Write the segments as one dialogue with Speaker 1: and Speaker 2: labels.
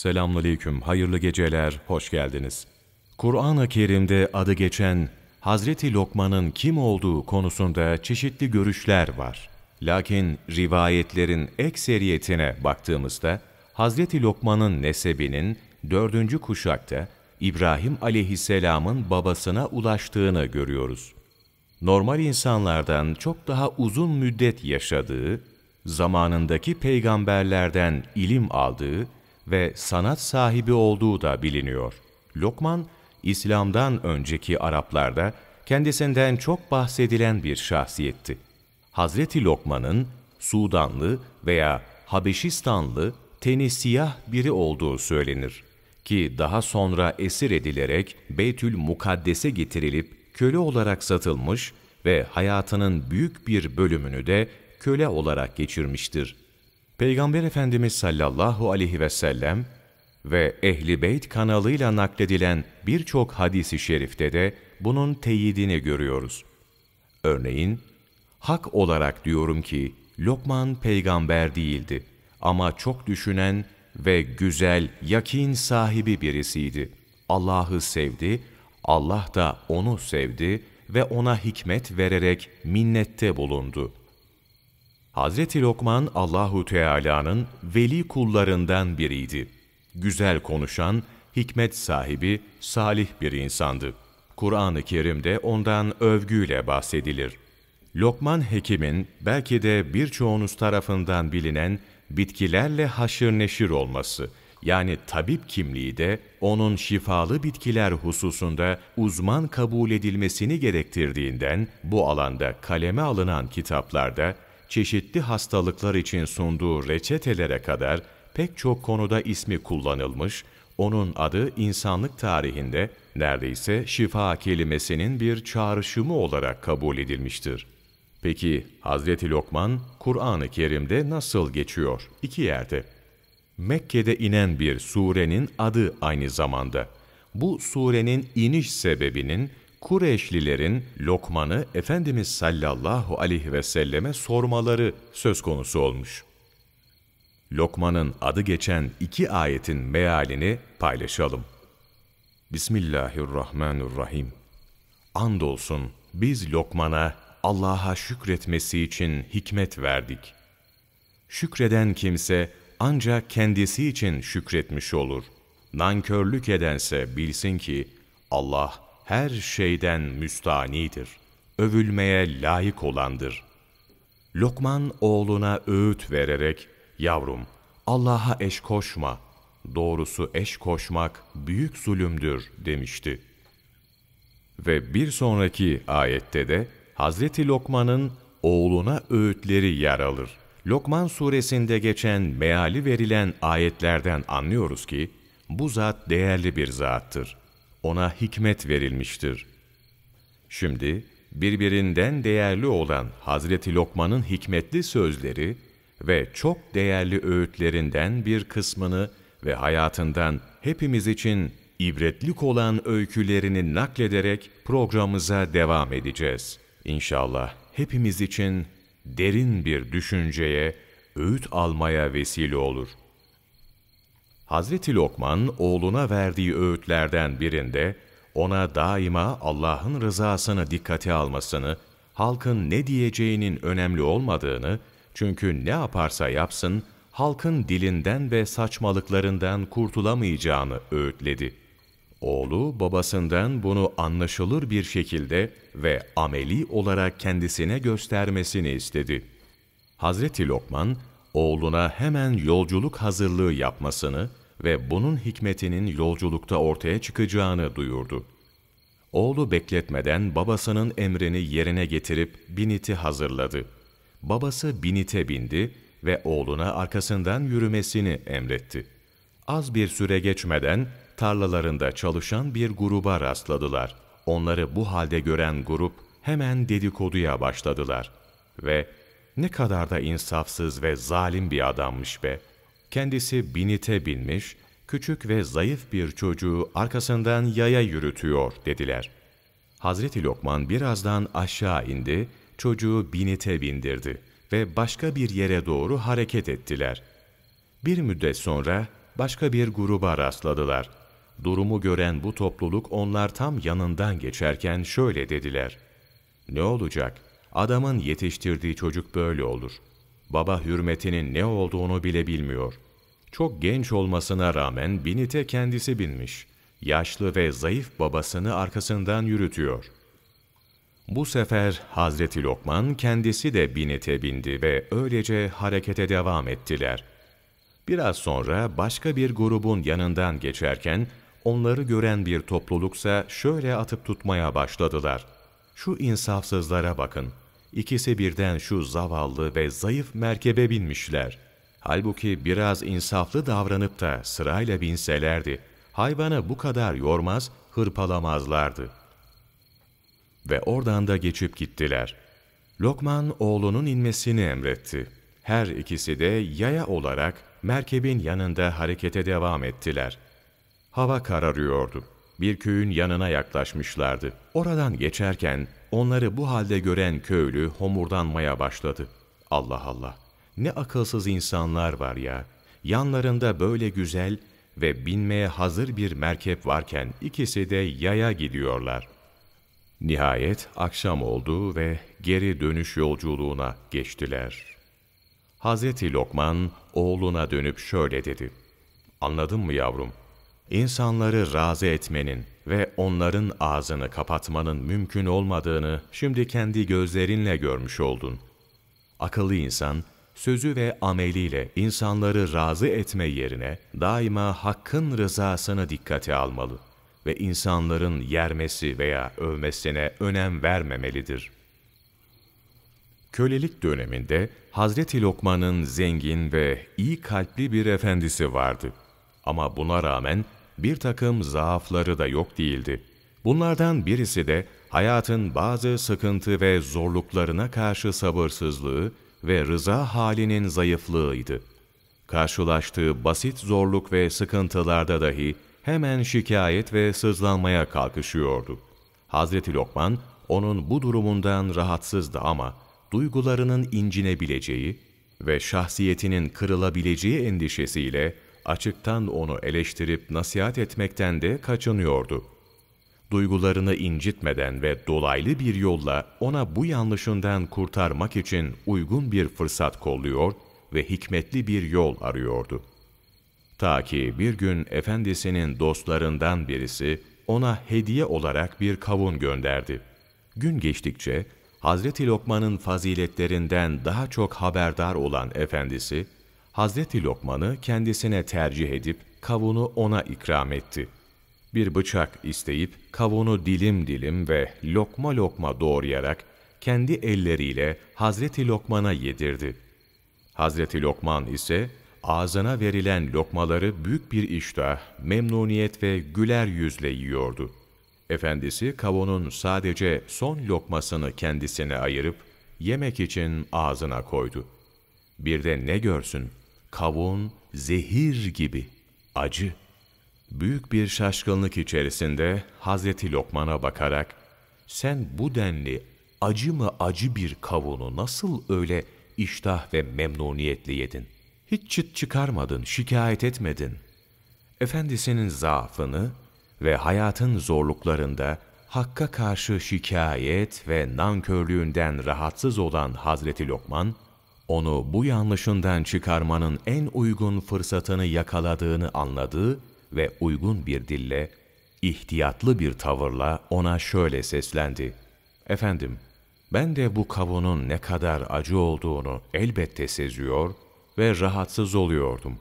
Speaker 1: Selamünaleyküm, hayırlı geceler, hoş geldiniz. Kur'an-ı Kerim'de adı geçen Hazreti Lokman'ın kim olduğu konusunda çeşitli görüşler var. Lakin rivayetlerin ekseriyetine baktığımızda Hazreti Lokman'ın nesebinin dördüncü kuşakta İbrahim aleyhisselamın babasına ulaştığını görüyoruz. Normal insanlardan çok daha uzun müddet yaşadığı, zamanındaki peygamberlerden ilim aldığı ve sanat sahibi olduğu da biliniyor. Lokman, İslam'dan önceki Araplarda kendisinden çok bahsedilen bir şahsiyetti. Hazreti Lokman'ın Sudanlı veya Habeşistanlı teni siyah biri olduğu söylenir ki daha sonra esir edilerek Beytül Mukaddes'e getirilip köle olarak satılmış ve hayatının büyük bir bölümünü de köle olarak geçirmiştir. Peygamber Efendimiz sallallahu aleyhi ve sellem ve Ehli Beyt kanalıyla nakledilen birçok hadisi şerifte de bunun teyidini görüyoruz. Örneğin, hak olarak diyorum ki Lokman peygamber değildi ama çok düşünen ve güzel, yakin sahibi birisiydi. Allah'ı sevdi, Allah da onu sevdi ve ona hikmet vererek minnette bulundu.'' Hazreti Lokman Allahu Teala'nın veli kullarından biriydi. Güzel konuşan, hikmet sahibi, salih bir insandı. Kur'an-ı Kerim'de ondan övgüyle bahsedilir. Lokman Hekim'in belki de birçoğunuz tarafından bilinen bitkilerle haşır neşir olması, yani tabip kimliği de onun şifalı bitkiler hususunda uzman kabul edilmesini gerektirdiğinden bu alanda kaleme alınan kitaplarda çeşitli hastalıklar için sunduğu reçetelere kadar pek çok konuda ismi kullanılmış, onun adı insanlık tarihinde neredeyse şifa kelimesinin bir çağrışımı olarak kabul edilmiştir. Peki Hz. Lokman Kur'an-ı Kerim'de nasıl geçiyor? İki yerde. Mekke'de inen bir surenin adı aynı zamanda. Bu surenin iniş sebebinin Kureyşlilerin Lokman'ı Efendimiz sallallahu aleyhi ve selleme sormaları söz konusu olmuş. Lokman'ın adı geçen iki ayetin mealini paylaşalım. Bismillahirrahmanirrahim. Andolsun biz Lokman'a Allah'a şükretmesi için hikmet verdik. Şükreden kimse ancak kendisi için şükretmiş olur. Nankörlük edense bilsin ki Allah her şeyden müstanidir, övülmeye layık olandır. Lokman oğluna öğüt vererek, yavrum Allah'a eş koşma, doğrusu eş koşmak büyük zulümdür demişti. Ve bir sonraki ayette de Hazreti Lokman'ın oğluna öğütleri yer alır. Lokman suresinde geçen meali verilen ayetlerden anlıyoruz ki, bu zat değerli bir zattır ona hikmet verilmiştir. Şimdi birbirinden değerli olan Hazreti Lokman'ın hikmetli sözleri ve çok değerli öğütlerinden bir kısmını ve hayatından hepimiz için ibretlik olan öykülerini naklederek programımıza devam edeceğiz. İnşallah hepimiz için derin bir düşünceye, öğüt almaya vesile olur. Hazreti Lokman oğluna verdiği öğütlerden birinde ona daima Allah'ın rızasını dikkate almasını, halkın ne diyeceğinin önemli olmadığını, çünkü ne yaparsa yapsın halkın dilinden ve saçmalıklarından kurtulamayacağını öğütledi. Oğlu babasından bunu anlaşılır bir şekilde ve ameli olarak kendisine göstermesini istedi. Hazreti Lokman oğluna hemen yolculuk hazırlığı yapmasını, ve bunun hikmetinin yolculukta ortaya çıkacağını duyurdu. Oğlu bekletmeden babasının emrini yerine getirip Binit'i hazırladı. Babası Binit'e bindi ve oğluna arkasından yürümesini emretti. Az bir süre geçmeden tarlalarında çalışan bir gruba rastladılar. Onları bu halde gören grup hemen dedikoduya başladılar ve ''Ne kadar da insafsız ve zalim bir adammış be, Kendisi binite binmiş, küçük ve zayıf bir çocuğu arkasından yaya yürütüyor dediler. Hazreti Lokman birazdan aşağı indi, çocuğu binite bindirdi ve başka bir yere doğru hareket ettiler. Bir müddet sonra başka bir gruba rastladılar. Durumu gören bu topluluk onlar tam yanından geçerken şöyle dediler. Ne olacak? Adamın yetiştirdiği çocuk böyle olur baba hürmetinin ne olduğunu bile bilmiyor. Çok genç olmasına rağmen binite kendisi binmiş. Yaşlı ve zayıf babasını arkasından yürütüyor. Bu sefer Hazreti Lokman kendisi de binite bindi ve öylece harekete devam ettiler. Biraz sonra başka bir grubun yanından geçerken onları gören bir topluluksa şöyle atıp tutmaya başladılar. Şu insafsızlara bakın. İkisi birden şu zavallı ve zayıf merkebe binmişler. Halbuki biraz insaflı davranıp da sırayla binselerdi, hayvanı bu kadar yormaz, hırpalamazlardı. Ve oradan da geçip gittiler. Lokman oğlunun inmesini emretti. Her ikisi de yaya olarak merkebin yanında harekete devam ettiler. Hava kararıyordu. Bir köyün yanına yaklaşmışlardı. Oradan geçerken Onları bu halde gören köylü homurdanmaya başladı. Allah Allah! Ne akılsız insanlar var ya! Yanlarında böyle güzel ve binmeye hazır bir merkep varken ikisi de yaya gidiyorlar. Nihayet akşam oldu ve geri dönüş yolculuğuna geçtiler. Hazreti Lokman oğluna dönüp şöyle dedi. Anladın mı yavrum? insanları razı etmenin ve onların ağzını kapatmanın mümkün olmadığını şimdi kendi gözlerinle görmüş oldun. Akıllı insan, sözü ve ameliyle insanları razı etme yerine daima hakkın rızasını dikkate almalı ve insanların yermesi veya övmesine önem vermemelidir. Kölelik döneminde Hazreti Lokman'ın zengin ve iyi kalpli bir efendisi vardı. Ama buna rağmen bir takım zaafları da yok değildi. Bunlardan birisi de hayatın bazı sıkıntı ve zorluklarına karşı sabırsızlığı ve rıza halinin zayıflığıydı. Karşılaştığı basit zorluk ve sıkıntılarda dahi hemen şikayet ve sızlanmaya kalkışıyordu. Hazreti Lokman onun bu durumundan rahatsızdı ama duygularının incinebileceği ve şahsiyetinin kırılabileceği endişesiyle açıktan onu eleştirip nasihat etmekten de kaçınıyordu. Duygularını incitmeden ve dolaylı bir yolla ona bu yanlışından kurtarmak için uygun bir fırsat kolluyor ve hikmetli bir yol arıyordu. Ta ki bir gün efendisinin dostlarından birisi ona hediye olarak bir kavun gönderdi. Gün geçtikçe Hazreti Lokman'ın faziletlerinden daha çok haberdar olan efendisi, Hazreti Lokman'ı kendisine tercih edip kavunu ona ikram etti. Bir bıçak isteyip kavunu dilim dilim ve lokma lokma doğrayarak kendi elleriyle Hazreti Lokman'a yedirdi. Hazreti Lokman ise ağzına verilen lokmaları büyük bir iştah, memnuniyet ve güler yüzle yiyordu. Efendisi kavunun sadece son lokmasını kendisine ayırıp yemek için ağzına koydu. Bir de ne görsün kavun zehir gibi acı. Büyük bir şaşkınlık içerisinde Hazreti Lokman'a bakarak sen bu denli acı mı acı bir kavunu nasıl öyle iştah ve memnuniyetle yedin? Hiç çıt çıkarmadın, şikayet etmedin. Efendisinin zaafını ve hayatın zorluklarında Hakk'a karşı şikayet ve nankörlüğünden rahatsız olan Hazreti Lokman, onu bu yanlışından çıkarmanın en uygun fırsatını yakaladığını anladı ve uygun bir dille, ihtiyatlı bir tavırla ona şöyle seslendi. Efendim, ben de bu kavunun ne kadar acı olduğunu elbette seziyor ve rahatsız oluyordum.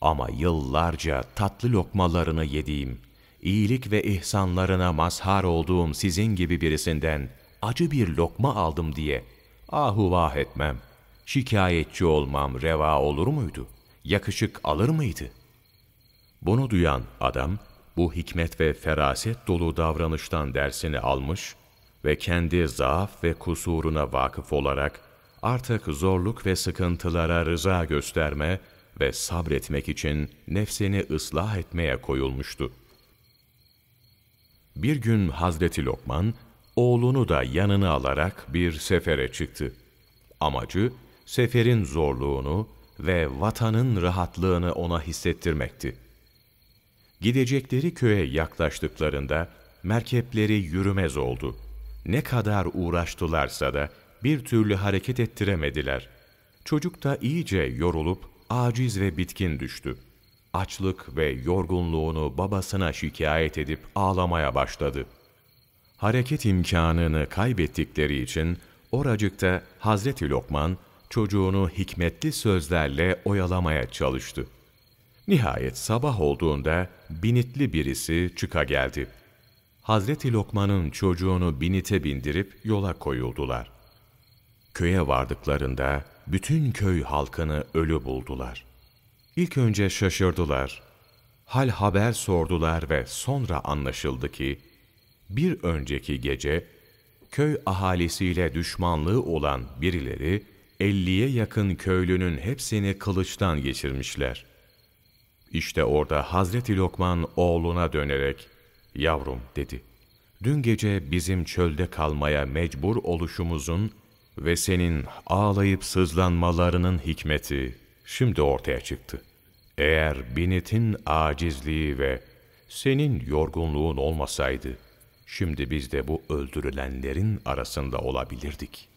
Speaker 1: Ama yıllarca tatlı lokmalarını yediğim, iyilik ve ihsanlarına mazhar olduğum sizin gibi birisinden acı bir lokma aldım diye ahuvah etmem.'' şikayetçi olmam reva olur muydu? Yakışık alır mıydı? Bunu duyan adam, bu hikmet ve feraset dolu davranıştan dersini almış ve kendi zaaf ve kusuruna vakıf olarak artık zorluk ve sıkıntılara rıza gösterme ve sabretmek için nefsini ıslah etmeye koyulmuştu. Bir gün Hazreti Lokman, oğlunu da yanına alarak bir sefere çıktı. Amacı, seferin zorluğunu ve vatanın rahatlığını ona hissettirmekti. Gidecekleri köye yaklaştıklarında merkepleri yürümez oldu. Ne kadar uğraştılarsa da bir türlü hareket ettiremediler. Çocuk da iyice yorulup aciz ve bitkin düştü. Açlık ve yorgunluğunu babasına şikayet edip ağlamaya başladı. Hareket imkanını kaybettikleri için oracıkta Hazreti Lokman çocuğunu hikmetli sözlerle oyalamaya çalıştı. Nihayet sabah olduğunda binitli birisi çıka geldi. Hazreti Lokman'ın çocuğunu binite bindirip yola koyuldular. Köye vardıklarında bütün köy halkını ölü buldular. İlk önce şaşırdılar. Hal haber sordular ve sonra anlaşıldı ki bir önceki gece köy ahalisiyle düşmanlığı olan birileri elliye yakın köylünün hepsini kılıçtan geçirmişler. İşte orada Hazreti Lokman oğluna dönerek, ''Yavrum'' dedi. ''Dün gece bizim çölde kalmaya mecbur oluşumuzun ve senin ağlayıp sızlanmalarının hikmeti şimdi ortaya çıktı. Eğer binetin acizliği ve senin yorgunluğun olmasaydı, şimdi biz de bu öldürülenlerin arasında olabilirdik.''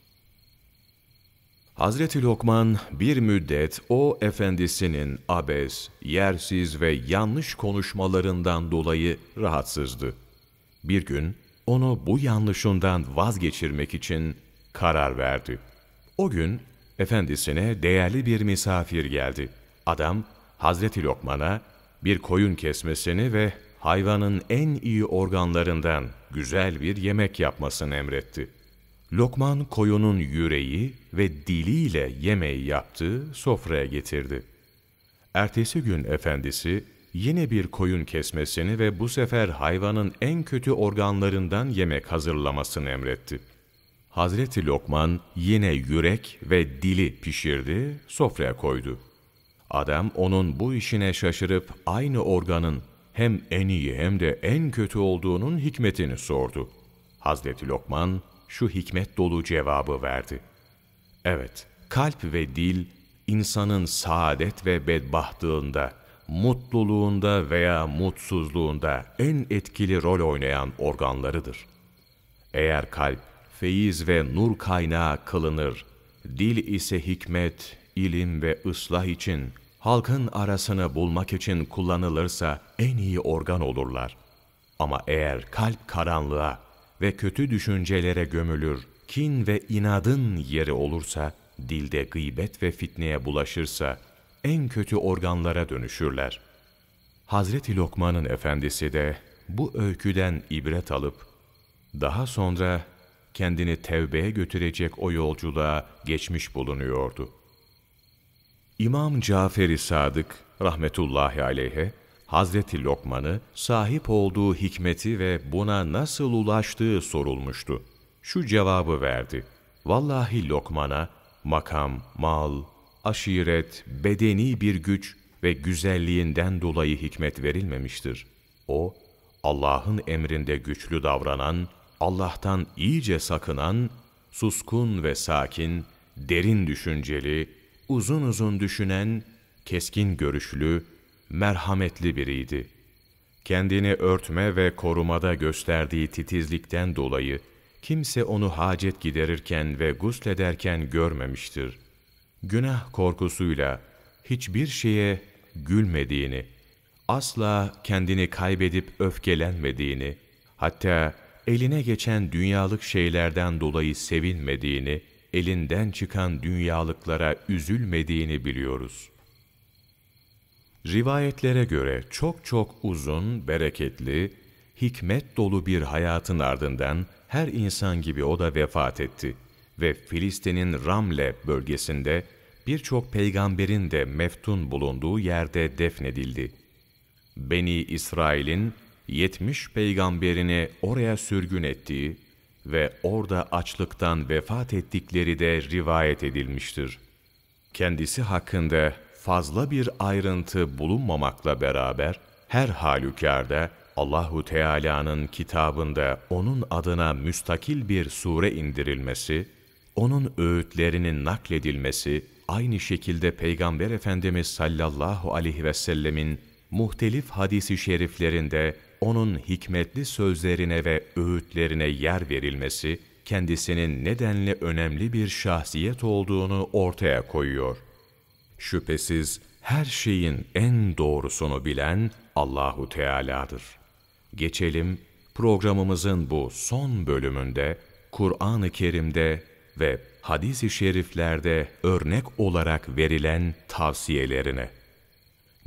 Speaker 1: Hazreti Lokman bir müddet o efendisinin abes, yersiz ve yanlış konuşmalarından dolayı rahatsızdı. Bir gün onu bu yanlışından vazgeçirmek için karar verdi. O gün efendisine değerli bir misafir geldi. Adam Hazreti Lokman'a bir koyun kesmesini ve hayvanın en iyi organlarından güzel bir yemek yapmasını emretti. Lokman koyunun yüreği ve diliyle yemeği yaptı, sofraya getirdi. Ertesi gün efendisi yine bir koyun kesmesini ve bu sefer hayvanın en kötü organlarından yemek hazırlamasını emretti. Hazreti Lokman yine yürek ve dili pişirdi, sofraya koydu. Adam onun bu işine şaşırıp aynı organın hem en iyi hem de en kötü olduğunun hikmetini sordu. Hazreti Lokman şu hikmet dolu cevabı verdi. Evet, kalp ve dil insanın saadet ve bedbahtlığında, mutluluğunda veya mutsuzluğunda en etkili rol oynayan organlarıdır. Eğer kalp feyiz ve nur kaynağı kılınır, dil ise hikmet, ilim ve ıslah için, halkın arasını bulmak için kullanılırsa en iyi organ olurlar. Ama eğer kalp karanlığa, ve kötü düşüncelere gömülür, kin ve inadın yeri olursa, dilde gıybet ve fitneye bulaşırsa, en kötü organlara dönüşürler. Hazreti Lokman'ın efendisi de bu öyküden ibret alıp, daha sonra kendini tevbeye götürecek o yolculuğa geçmiş bulunuyordu. İmam Cafer-i Sadık rahmetullahi aleyhe, Hazreti Lokman'ı sahip olduğu hikmeti ve buna nasıl ulaştığı sorulmuştu. Şu cevabı verdi. Vallahi Lokman'a makam, mal, aşiret, bedeni bir güç ve güzelliğinden dolayı hikmet verilmemiştir. O, Allah'ın emrinde güçlü davranan, Allah'tan iyice sakınan, suskun ve sakin, derin düşünceli, uzun uzun düşünen, keskin görüşlü, merhametli biriydi. Kendini örtme ve korumada gösterdiği titizlikten dolayı kimse onu hacet giderirken ve guslederken görmemiştir. Günah korkusuyla hiçbir şeye gülmediğini, asla kendini kaybedip öfkelenmediğini, hatta eline geçen dünyalık şeylerden dolayı sevinmediğini, elinden çıkan dünyalıklara üzülmediğini biliyoruz.'' Rivayetlere göre çok çok uzun, bereketli, hikmet dolu bir hayatın ardından her insan gibi o da vefat etti ve Filistin'in Ramle bölgesinde birçok peygamberin de meftun bulunduğu yerde defnedildi. Beni İsrail'in 70 peygamberini oraya sürgün ettiği ve orada açlıktan vefat ettikleri de rivayet edilmiştir. Kendisi hakkında fazla bir ayrıntı bulunmamakla beraber her halükarda Allahu Teala'nın kitabında onun adına müstakil bir sure indirilmesi, onun öğütlerinin nakledilmesi, aynı şekilde Peygamber Efendimiz sallallahu aleyhi ve sellemin muhtelif hadisi şeriflerinde onun hikmetli sözlerine ve öğütlerine yer verilmesi, kendisinin nedenli önemli bir şahsiyet olduğunu ortaya koyuyor. Şüphesiz her şeyin en doğrusunu bilen Allahu Teala'dır. Geçelim programımızın bu son bölümünde Kur'an-ı Kerim'de ve hadis-i şeriflerde örnek olarak verilen tavsiyelerine.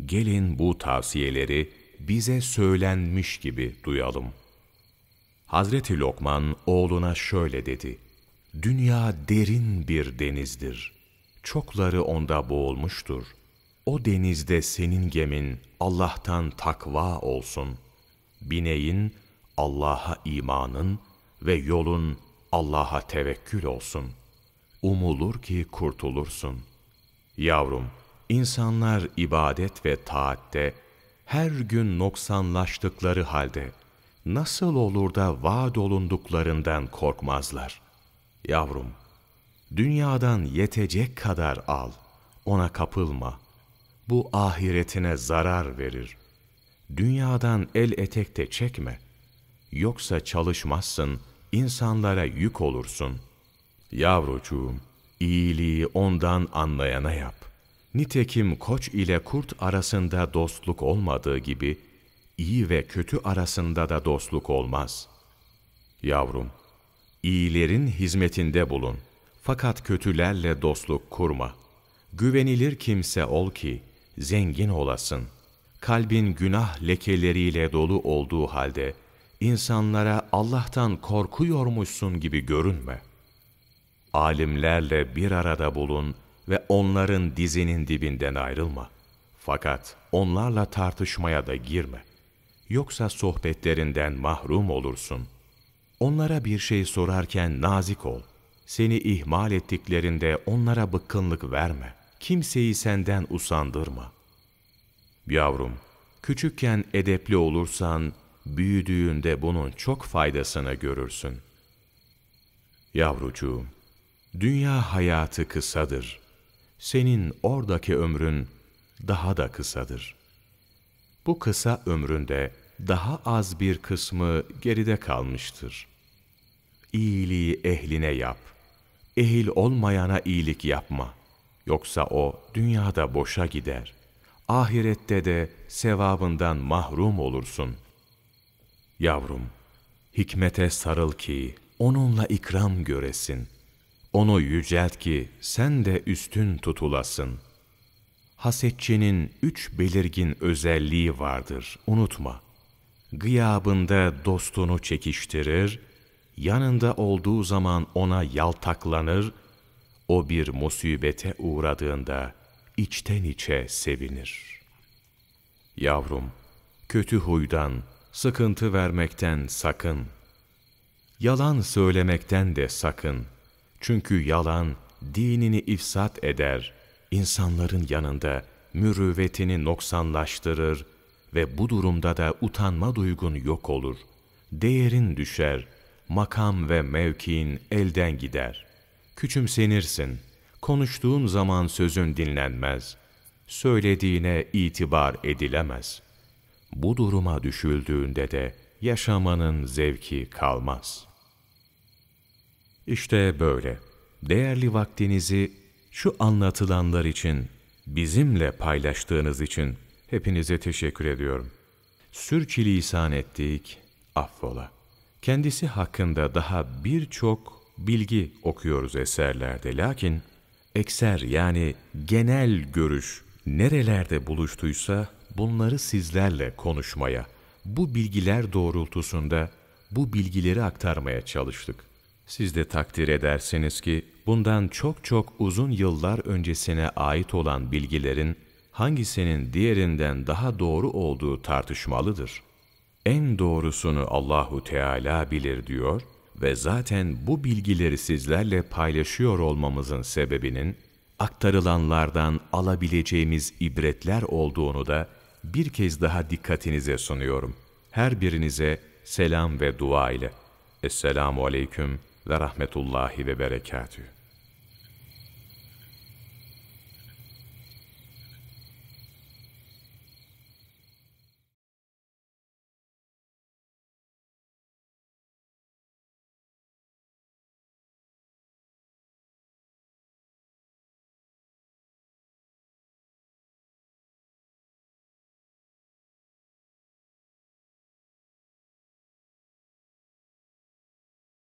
Speaker 1: Gelin bu tavsiyeleri bize söylenmiş gibi duyalım. Hazreti Lokman oğluna şöyle dedi: Dünya derin bir denizdir. Çokları onda boğulmuştur. O denizde senin gemin Allah'tan takva olsun. Bineğin Allah'a imanın ve yolun Allah'a tevekkül olsun. Umulur ki kurtulursun. Yavrum, insanlar ibadet ve taatte her gün noksanlaştıkları halde nasıl olur da vaad olunduklarından korkmazlar? Yavrum, Dünyadan yetecek kadar al, ona kapılma. Bu ahiretine zarar verir. Dünyadan el etekte çekme. Yoksa çalışmazsın, insanlara yük olursun. Yavrucuğum, iyiliği ondan anlayana yap. Nitekim koç ile kurt arasında dostluk olmadığı gibi, iyi ve kötü arasında da dostluk olmaz. Yavrum, iyilerin hizmetinde bulun.'' Fakat kötülerle dostluk kurma. Güvenilir kimse ol ki zengin olasın. Kalbin günah lekeleriyle dolu olduğu halde insanlara Allah'tan korkuyormuşsun gibi görünme. Alimlerle bir arada bulun ve onların dizinin dibinden ayrılma. Fakat onlarla tartışmaya da girme. Yoksa sohbetlerinden mahrum olursun. Onlara bir şey sorarken nazik ol seni ihmal ettiklerinde onlara bıkkınlık verme. Kimseyi senden usandırma. Yavrum, küçükken edepli olursan, büyüdüğünde bunun çok faydasını görürsün. Yavrucuğum, dünya hayatı kısadır. Senin oradaki ömrün daha da kısadır. Bu kısa ömründe daha az bir kısmı geride kalmıştır. İyiliği ehline yap ehil olmayana iyilik yapma. Yoksa o dünyada boşa gider. Ahirette de sevabından mahrum olursun. Yavrum, hikmete sarıl ki onunla ikram göresin. Onu yücelt ki sen de üstün tutulasın. Hasetçinin üç belirgin özelliği vardır, unutma. Gıyabında dostunu çekiştirir, yanında olduğu zaman ona yaltaklanır, o bir musibete uğradığında içten içe sevinir. Yavrum, kötü huydan, sıkıntı vermekten sakın. Yalan söylemekten de sakın. Çünkü yalan dinini ifsat eder, insanların yanında mürüvvetini noksanlaştırır ve bu durumda da utanma duygun yok olur. Değerin düşer.'' makam ve mevkiin elden gider. Küçümsenirsin. Konuştuğun zaman sözün dinlenmez. Söylediğine itibar edilemez. Bu duruma düşüldüğünde de yaşamanın zevki kalmaz. İşte böyle. Değerli vaktinizi şu anlatılanlar için, bizimle paylaştığınız için hepinize teşekkür ediyorum. Sürçülisan ettik, affola. Kendisi hakkında daha birçok bilgi okuyoruz eserlerde. Lakin ekser yani genel görüş nerelerde buluştuysa bunları sizlerle konuşmaya, bu bilgiler doğrultusunda bu bilgileri aktarmaya çalıştık. Siz de takdir edersiniz ki bundan çok çok uzun yıllar öncesine ait olan bilgilerin hangisinin diğerinden daha doğru olduğu tartışmalıdır en doğrusunu Allahu Teala bilir diyor ve zaten bu bilgileri sizlerle paylaşıyor olmamızın sebebinin aktarılanlardan alabileceğimiz ibretler olduğunu da bir kez daha dikkatinize sunuyorum. Her birinize selam ve dua ile. Esselamu Aleyküm ve Rahmetullahi ve Berekatühü.